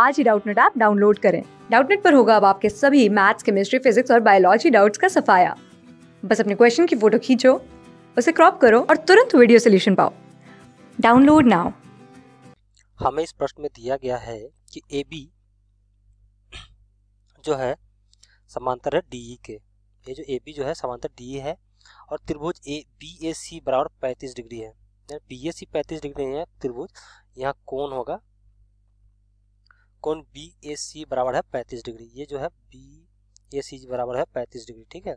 आज ही Doubtnet app download करें डाउटनेट पर होगा अब आपके सभी मैथ्स केमिस्ट्री फिजिक्स और बायोलॉजी डाउट्स का सफाया बस अपने क्वेश्चन की फोटो खींचो उसे क्रॉप करो और तुरंत वीडियो सोल्यूशन पाओ डाउनलोड नाउ हमें इस प्रश्न में दिया गया है कि ए बी जो है समांतर है डी के ये जो ए बी जो है समांतर डी है और त्रिभुज ए बी ए सी बराबर पैंतीस डिग्री है बी ए सी पैंतीस डिग्री है त्रिभुज यहाँ कौन होगा कौन बी ए सी बराबर है पैंतीस डिग्री ये जो है बी ए सी बराबर है पैंतीस डिग्री ठीक है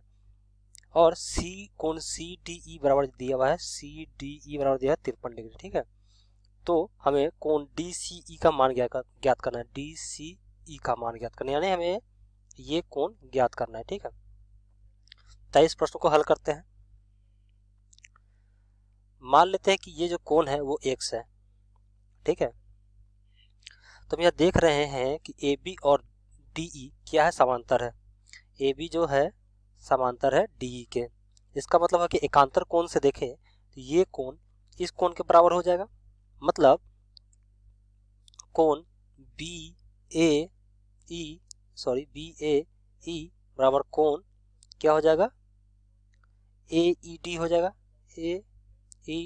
और सी कौन सी डी ई बराबर दिया हुआ है सी डी ई बराबर दिया है तिरपन डिग्री ठीक है तो हमें कौन डी सी ई का मान ज्ञात करना है डी सी ई का मान ज्ञात करना यानी हमें ये कौन ज्ञात करना है ठीक है तो इस प्रश्न को हल करते हैं मान लेते हैं कि ये जो कौन है वो एक्स है ठीक है तो हम यह देख रहे हैं कि ए बी और डी ई क्या है समांतर है ए बी जो है समांतर है डी ई के इसका मतलब है कि एकांतर कोण से देखें तो ये कोण इस कोण के बराबर हो जाएगा मतलब कोण B A E sorry B A E बराबर कोण क्या हो जाएगा ए ई डी हो जाएगा ए ई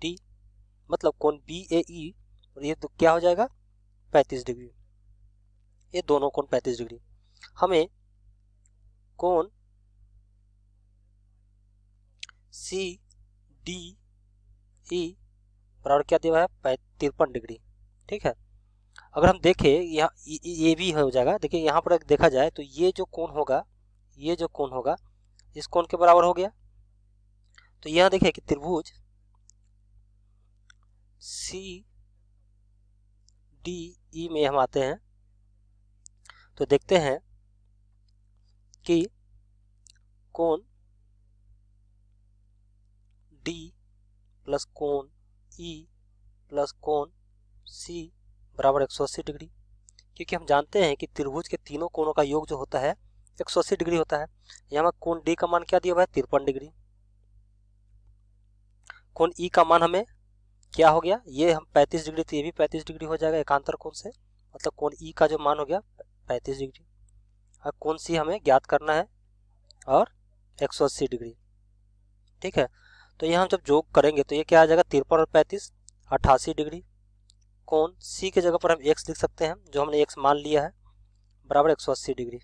डी मतलब कोण बी ए ई और ये तो क्या हो जाएगा पैंतीस डिग्री ये दोनों कोण पैंतीस डिग्री हमें कोण सी डी ई बराबर क्या दिया है तिरपन डिग्री ठीक है अगर हम देखें यहाँ ये भी हो जाएगा देखिए यहाँ पर देखा जाए तो ये जो कोण होगा ये जो कोण होगा इस कोण के बराबर हो गया तो यहाँ देखिए कि त्रिभुज सी डी ई में हम आते हैं तो देखते हैं कि कौन डी प्लस कौन ई प्लस कौन सी बराबर एक सौ अस्सी डिग्री क्योंकि हम जानते हैं कि त्रिभुज के तीनों कोणों का योग जो होता है एक सौ अस्सी डिग्री होता है यहाँ कोण डी का मान क्या दिया हुआ है तिरपन डिग्री कोण ई का मान हमें क्या हो गया ये हम 35 डिग्री तो ये भी 35 डिग्री हो जाएगा एकांतर कोण से मतलब कोण ई e का जो मान हो गया 35 डिग्री और कौन सी हमें ज्ञात करना है और 180 डिग्री ठीक है तो ये हम जब जोग करेंगे तो ये क्या आ जाएगा तिरपन और पैंतीस अट्ठासी डिग्री कौन सी के जगह पर हम एक्स लिख सकते हैं जो हमने एक्स मान लिया है बराबर अस्सी डिग्री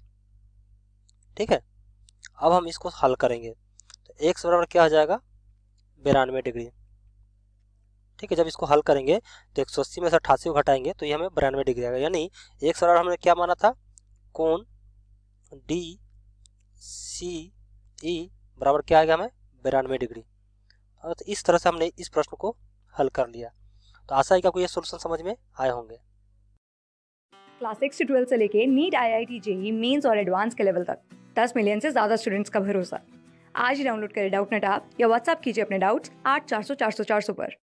ठीक है अब हम इसको हल करेंगे तो एक्स बराबर क्या हो जाएगा बिरानवे डिग्री ठीक है जब इसको हल करेंगे तो एक सौ अस्सी में से अट्ठासी को घटाएंगे तो ये हमें बयानवे डिग्री आएगा यानी एक सौ हमने क्या माना था कौन डी सी ई बराबर क्या आएगा हमें बिरानवे डिग्री और तो इस तरह से हमने इस प्रश्न को हल कर लिया तो आशा है कि आपको ये सोल्यूशन समझ में आए होंगे क्लास सिक्स से ट्वेल्थ से लेके NEET I I T JEE mains और एडवांस के लेवल तक दस मिलियन से ज़्यादा स्टूडेंट्स का भरोसा आज ही डाउनलोड करें डाउट नेट आप या व्हाट्सअप कीजिए अपने डाउट्स आठ चार सौ चार सौ चार सौ पर